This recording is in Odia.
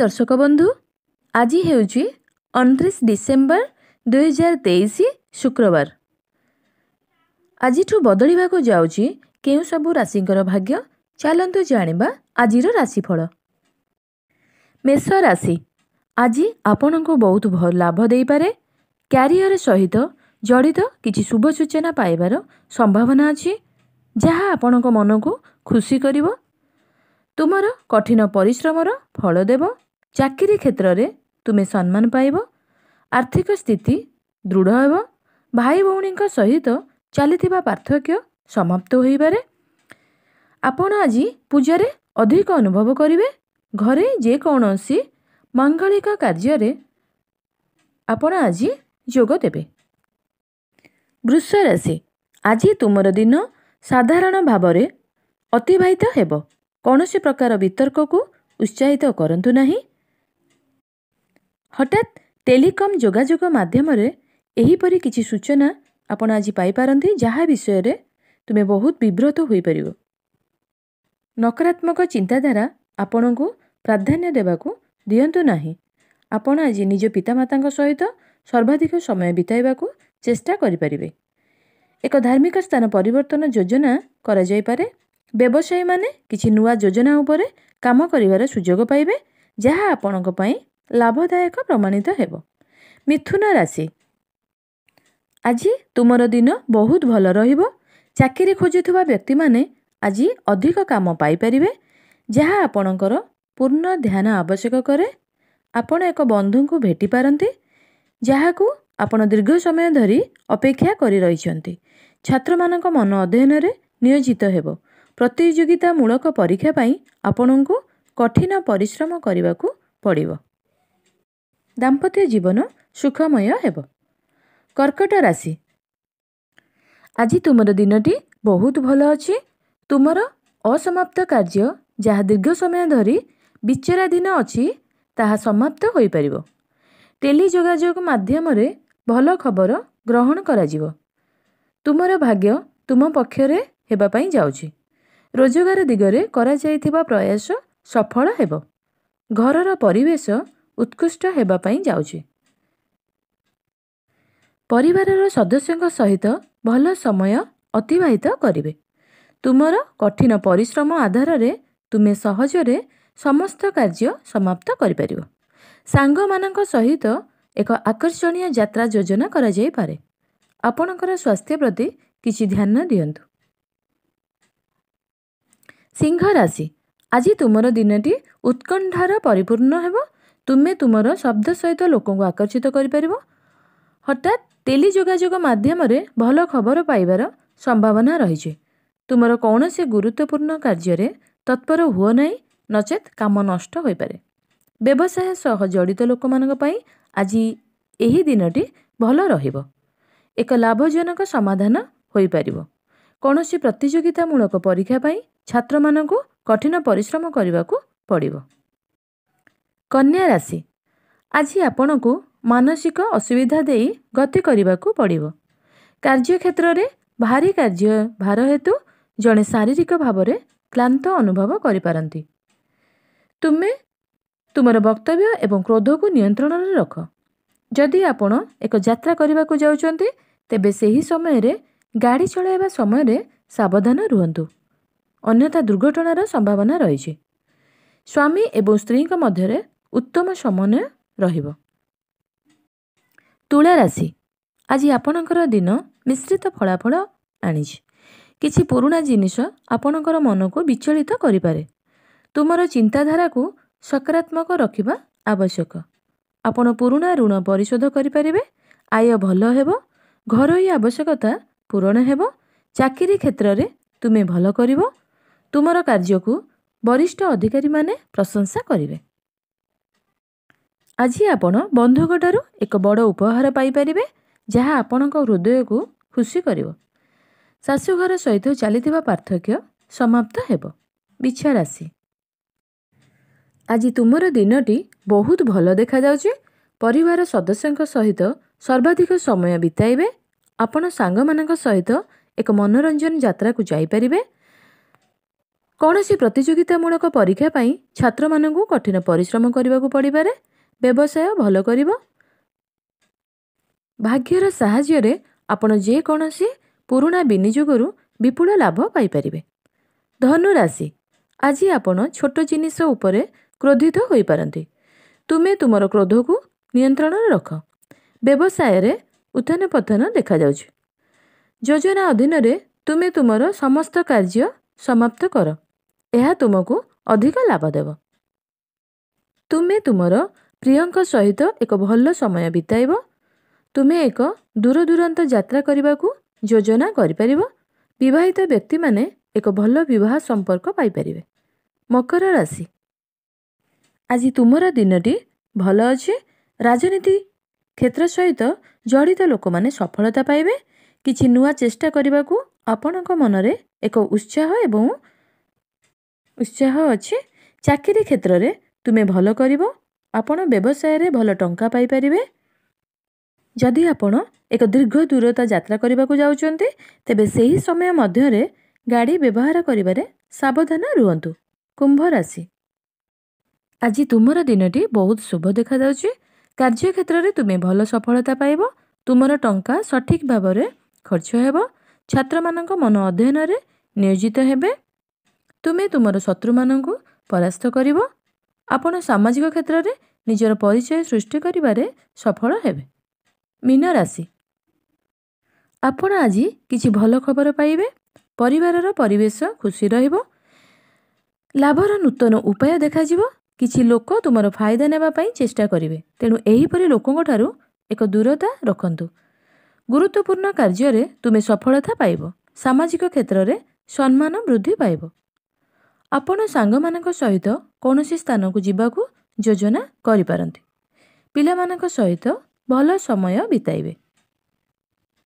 ଦର୍ଶକ ବନ୍ଧୁ ଆଜି ହେଉଛି ଅଣତିରିଶ ଡିସେମ୍ବର ଦୁଇହଜାର ତେଇଶ ଶୁକ୍ରବାର ଆଜିଠୁ ବଦଳିବାକୁ ଯାଉଛି କେଉଁ ସବୁ ରାଶିଙ୍କର ଭାଗ୍ୟ ଚାଲନ୍ତୁ ଜାଣିବା ଆଜିର ରାଶିଫଳ ମେଷ ରାଶି ଆଜି ଆପଣଙ୍କୁ ବହୁତ ଭଲ ଲାଭ ଦେଇପାରେ କ୍ୟାରିୟର ସହିତ ଜଡ଼ିତ କିଛି ଶୁଭ ସୂଚନା ପାଇବାର ସମ୍ଭାବନା ଅଛି ଯାହା ଆପଣଙ୍କ ମନକୁ ଖୁସି କରିବ ତୁମର କଠିନ ପରିଶ୍ରମର ଫଳ ଦେବ ଚାକିରି କ୍ଷେତ୍ରରେ ତୁମେ ସମ୍ମାନ ପାଇବ ଆର୍ଥିକ ସ୍ଥିତି ଦୃଢ଼ ହେବ ଭାଇ ଭଉଣୀଙ୍କ ସହିତ ଚାଲିଥିବା ପାର୍ଥକ୍ୟ ସମାପ୍ତ ହୋଇପାରେ ଆପଣ ଆଜି ପୂଜାରେ ଅଧିକ ଅନୁଭବ କରିବେ ଘରେ ଯେକୌଣସି ମାଙ୍ଗଳିକ କାର୍ଯ୍ୟରେ ଆପଣ ଆଜି ଯୋଗ ଦେବେ ବୃଷ ରାଶି ଆଜି ତୁମର ଦିନ ସାଧାରଣ ଭାବରେ ଅତିବାହିତ ହେବ କୌଣସି ପ୍ରକାର ବିତର୍କକୁ ଉତ୍ସାହିତ କରନ୍ତୁ ନାହିଁ ହଠାତ୍ ଟେଲିକମ୍ ଯୋଗାଯୋଗ ମାଧ୍ୟମରେ ଏହିପରି କିଛି ସୂଚନା ଆପଣ ଆଜି ପାଇପାରନ୍ତି ଯାହା ବିଷୟରେ ତୁମେ ବହୁତ ବିବ୍ରତ ହୋଇପାରିବ ନକାରାତ୍ମକ ଚିନ୍ତାଧାରା ଆପଣଙ୍କୁ ପ୍ରାଧାନ୍ୟ ଦେବାକୁ ଦିଅନ୍ତୁ ନାହିଁ ଆପଣ ଆଜି ନିଜ ପିତାମାତାଙ୍କ ସହିତ ସର୍ବାଧିକ ସମୟ ବିତାଇବାକୁ ଚେଷ୍ଟା କରିପାରିବେ ଏକ ଧାର୍ମିକ ସ୍ଥାନ ପରିବର୍ତ୍ତନ ଯୋଜନା କରାଯାଇପାରେ ବ୍ୟବସାୟୀମାନେ କିଛି ନୂଆ ଯୋଜନା ଉପରେ କାମ କରିବାର ସୁଯୋଗ ପାଇବେ ଯାହା ଆପଣଙ୍କ ପାଇଁ ଲାଭଦାୟକ ପ୍ରମାଣିତ ହେବ ମିଥୁନ ରାଶି ଆଜି ତୁମର ଦିନ ବହୁତ ଭଲ ରହିବ ଚାକିରି ଖୋଜୁଥିବା ବ୍ୟକ୍ତିମାନେ ଆଜି ଅଧିକ କାମ ପାଇପାରିବେ ଯାହା ଆପଣଙ୍କର ପୂର୍ଣ୍ଣ ଧ୍ୟାନ ଆବଶ୍ୟକ କରେ ଆପଣ ଏକ ବନ୍ଧୁଙ୍କୁ ଭେଟିପାରନ୍ତି ଯାହାକୁ ଆପଣ ଦୀର୍ଘ ସମୟ ଧରି ଅପେକ୍ଷା କରି ରହିଛନ୍ତି ଛାତ୍ରମାନଙ୍କ ମନ ଅଧ୍ୟୟନରେ ନିୟୋଜିତ ହେବ ପ୍ରତିଯୋଗିତାମୂଳକ ପରୀକ୍ଷା ପାଇଁ ଆପଣଙ୍କୁ କଠିନ ପରିଶ୍ରମ କରିବାକୁ ପଡ଼ିବ ଦାମ୍ପତ୍ୟ ଜୀବନ ସୁଖମୟ ହେବ କର୍କଟ ରାଶି ଆଜି ତୁମର ଦିନଟି ବହୁତ ଭଲ ଅଛି ତୁମର ଅସମାପ୍ତ କାର୍ଯ୍ୟ ଯାହା ଦୀର୍ଘ ସମୟ ଧରି ବିଚରାଧୀନ ଅଛି ତାହା ସମାପ୍ତ ହୋଇପାରିବ ଟେଲି ଯୋଗାଯୋଗ ମାଧ୍ୟମରେ ଭଲ ଖବର ଗ୍ରହଣ କରାଯିବ ତୁମର ଭାଗ୍ୟ ତୁମ ପକ୍ଷରେ ହେବା ପାଇଁ ଯାଉଛି ରୋଜଗାର ଦିଗରେ କରାଯାଇଥିବା ପ୍ରୟାସ ସଫଳ ହେବ ଘରର ପରିବେଶ ଉତ୍କୃଷ୍ଟ ହେବା ପାଇଁ ଯାଉଛି ପରିବାରର ସଦସ୍ୟଙ୍କ ସହିତ ଭଲ ସମୟ ଅତିବାହିତ କରିବେ ତୁମର କଠିନ ପରିଶ୍ରମ ଆଧାରରେ ତୁମେ ସହଜରେ ସମସ୍ତ କାର୍ଯ୍ୟ ସମାପ୍ତ କରିପାରିବ ସାଙ୍ଗମାନଙ୍କ ସହିତ ଏକ ଆକର୍ଷଣୀୟ ଯାତ୍ରା ଯୋଜନା କରାଯାଇପାରେ ଆପଣଙ୍କର ସ୍ୱାସ୍ଥ୍ୟ ପ୍ରତି କିଛି ଧ୍ୟାନ ଦିଅନ୍ତୁ ସିଂହ ରାଶି ଆଜି ତୁମର ଦିନଟି ଉତ୍କଣ୍ଠାର ପରିପୂର୍ଣ୍ଣ ହେବ ତୁମେ ତୁମର ଶବ୍ଦ ସହିତ ଲୋକଙ୍କୁ ଆକର୍ଷିତ କରିପାରିବ ହଠାତ୍ ଟେଲି ଯୋଗାଯୋଗ ମାଧ୍ୟମରେ ଭଲ ଖବର ପାଇବାର ସମ୍ଭାବନା ରହିଛି ତୁମର କୌଣସି ଗୁରୁତ୍ୱପୂର୍ଣ୍ଣ କାର୍ଯ୍ୟରେ ତତ୍ପର ହୁଅ ନାହିଁ ନଚେତ୍ କାମ ନଷ୍ଟ ହୋଇପାରେ ବ୍ୟବସାୟ ସହ ଜଡ଼ିତ ଲୋକମାନଙ୍କ ପାଇଁ ଆଜି ଏହି ଦିନଟି ଭଲ ରହିବ ଏକ ଲାଭଜନକ ସମାଧାନ ହୋଇପାରିବ କୌଣସି ପ୍ରତିଯୋଗିତାମୂଳକ ପରୀକ୍ଷା ପାଇଁ ଛାତ୍ରମାନଙ୍କୁ କଠିନ ପରିଶ୍ରମ କରିବାକୁ ପଡ଼ିବ କନ୍ୟା ରାଶି ଆଜି ଆପଣଙ୍କୁ ମାନସିକ ଅସୁବିଧା ଦେଇ ଗତି କରିବାକୁ ପଡ଼ିବ କାର୍ଯ୍ୟକ୍ଷେତ୍ରରେ ଭାରି କାର୍ଯ୍ୟ ଭାର ହେତୁ ଜଣେ ଶାରୀରିକ ଭାବରେ କ୍ଲାନ୍ତ ଅନୁଭବ କରିପାରନ୍ତି ତୁମେ ତୁମର ବକ୍ତବ୍ୟ ଏବଂ କ୍ରୋଧକୁ ନିୟନ୍ତ୍ରଣରେ ରଖ ଯଦି ଆପଣ ଏକ ଯାତ୍ରା କରିବାକୁ ଯାଉଛନ୍ତି ତେବେ ସେହି ସମୟରେ ଗାଡ଼ି ଚଳାଇବା ସମୟରେ ସାବଧାନ ରୁହନ୍ତୁ ଅନ୍ୟଥା ଦୁର୍ଘଟଣାର ସମ୍ଭାବନା ରହିଛି ସ୍ୱାମୀ ଏବଂ ସ୍ତ୍ରୀଙ୍କ ମଧ୍ୟରେ ଉତ୍ତମ ସମନ୍ୱୟ ରହିବ ତୁଳା ରାଶି ଆଜି ଆପଣଙ୍କର ଦିନ ମିଶ୍ରିତ ଫଳାଫଳ ଆଣିଛି କିଛି ପୁରୁଣା ଜିନିଷ ଆପଣଙ୍କର ମନକୁ ବିଚଳିତ କରିପାରେ ତୁମର ଚିନ୍ତାଧାରାକୁ ସକାରାତ୍ମକ ରଖିବା ଆବଶ୍ୟକ ଆପଣ ପୁରୁଣା ଋଣ ପରିଶୋଧ କରିପାରିବେ ଆୟ ଭଲ ହେବ ଘରୋଇ ଆବଶ୍ୟକତା ପୂରଣ ହେବ ଚାକିରି କ୍ଷେତ୍ରରେ ତୁମେ ଭଲ କରିବ ତୁମର କାର୍ଯ୍ୟକୁ ବରିଷ୍ଠ ଅଧିକାରୀମାନେ ପ୍ରଶଂସା କରିବେ ଆଜି ଆପଣ ଠାରୁ ଏକ ବଡ଼ ଉପହାର ପାଇପାରିବେ ଯାହା ଆପଣଙ୍କ ହୃଦୟକୁ ଖୁସି କରିବ ଶାଶୁଘର ସହିତ ଚାଲିଥିବା ପାର୍ଥକ୍ୟ ସମାପ୍ତ ହେବ ବିଛା ରାଶି ଆଜି ତୁମର ଦିନଟି ବହୁତ ଭଲ ଦେଖାଯାଉଛି ପରିବାର ସଦସ୍ୟଙ୍କ ସହିତ ସର୍ବାଧିକ ସମୟ ବିତାଇବେ ଆପଣ ସାଙ୍ଗମାନଙ୍କ ସହିତ ଏକ ମନୋରଞ୍ଜନ ଯାତ୍ରାକୁ ଯାଇପାରିବେ କୌଣସି ପ୍ରତିଯୋଗିତାମୂଳକ ପରୀକ୍ଷା ପାଇଁ ଛାତ୍ରମାନଙ୍କୁ କଠିନ ପରିଶ୍ରମ କରିବାକୁ ପଡ଼ିପାରେ ବ୍ୟବସାୟ ଭଲ କରିବ ଭାଗ୍ୟର ସାହାଯ୍ୟରେ ଆପଣ ଯେକୌଣସି ପୁରୁଣା ବିନିଯୋଗରୁ ବିପୁଳ ଲାଭ ପାଇପାରିବେ ଧନୁରାଶି ଆଜି ଆପଣ ଛୋଟ ଜିନିଷ ଉପରେ କ୍ରୋଧିତ ହୋଇପାରନ୍ତି ତୁମେ ତୁମର କ୍ରୋଧକୁ ନିୟନ୍ତ୍ରଣରେ ରଖ ବ୍ୟବସାୟରେ ଉତ୍ଥାନ ପଥନ ଦେଖାଯାଉଛି ଯୋଜନା ଅଧୀନରେ ତୁମେ ତୁମର ସମସ୍ତ କାର୍ଯ୍ୟ ସମାପ୍ତ କର ଏହା ତୁମକୁ ଅଧିକ ଲାଭ ଦେବ ତୁମେ ତୁମର ପ୍ରିୟଙ୍କ ସହିତ ଏକ ଭଲ ସମୟ ବିତାଇବ ତୁମେ ଏକ ଦୂରଦୂରାନ୍ତ ଯାତ୍ରା କରିବାକୁ ଯୋଜନା କରିପାରିବ ବିବାହିତ ବ୍ୟକ୍ତିମାନେ ଏକ ଭଲ ବିବାହ ସମ୍ପର୍କ ପାଇପାରିବେ ମକର ରାଶି ଆଜି ତୁମର ଦିନଟି ଭଲ ଅଛି ରାଜନୀତି କ୍ଷେତ୍ର ସହିତ ଜଡ଼ିତ ଲୋକମାନେ ସଫଳତା ପାଇବେ କିଛି ନୂଆ ଚେଷ୍ଟା କରିବାକୁ ଆପଣଙ୍କ ମନରେ ଏକ ଉତ୍ସାହ ଏବଂ ଉତ୍ସାହ ଅଛି ଚାକିରି କ୍ଷେତ୍ରରେ ତୁମେ ଭଲ କରିବ ଆପଣ ବ୍ୟବସାୟରେ ଭଲ ଟଙ୍କା ପାଇପାରିବେ ଯଦି ଆପଣ ଏକ ଦୀର୍ଘ ଦୂରତା ଯାତ୍ରା କରିବାକୁ ଯାଉଛନ୍ତି ତେବେ ସେହି ସମୟ ମଧ୍ୟରେ ଗାଡ଼ି ବ୍ୟବହାର କରିବାରେ ସାବଧାନ ରୁହନ୍ତୁ କୁମ୍ଭ ରାଶି ଆଜି ତୁମର ଦିନଟି ବହୁତ ଶୁଭ ଦେଖାଯାଉଛି କାର୍ଯ୍ୟକ୍ଷେତ୍ରରେ ତୁମେ ଭଲ ସଫଳତା ପାଇବ ତୁମର ଟଙ୍କା ସଠିକ୍ ଭାବରେ ଖର୍ଚ୍ଚ ହେବ ଛାତ୍ରମାନଙ୍କ ମନ ଅଧ୍ୟୟନରେ ନିୟୋଜିତ ହେବେ ତୁମେ ତୁମର ଶତ୍ରୁମାନଙ୍କୁ ପରାସ୍ତ କରିବ ଆପଣ ସାମାଜିକ କ୍ଷେତ୍ରରେ ନିଜର ପରିଚୟ ସୃଷ୍ଟି କରିବାରେ ସଫଳ ହେବେ ମୀନ ରାଶି ଆପଣ ଆଜି କିଛି ଭଲ ଖବର ପାଇବେ ପରିବାରର ପରିବେଶ ଖୁସି ରହିବ ଲାଭର ନୂତନ ଉପାୟ ଦେଖାଯିବ କିଛି ଲୋକ ତୁମର ଫାଇଦା ନେବା ପାଇଁ ଚେଷ୍ଟା କରିବେ ତେଣୁ ଏହିପରି ଲୋକଙ୍କଠାରୁ ଏକ ଦୂରତା ରଖନ୍ତୁ ଗୁରୁତ୍ୱପୂର୍ଣ୍ଣ କାର୍ଯ୍ୟରେ ତୁମେ ସଫଳତା ପାଇବ ସାମାଜିକ କ୍ଷେତ୍ରରେ ସମ୍ମାନ ବୃଦ୍ଧି ପାଇବ ଆପଣ ସାଙ୍ଗମାନଙ୍କ ସହିତ କୌଣସି ସ୍ଥାନକୁ ଯିବାକୁ ଯୋଜନା କରିପାରନ୍ତି ପିଲାମାନଙ୍କ ସହିତ ଭଲ ସମୟ ବିତାଇବେ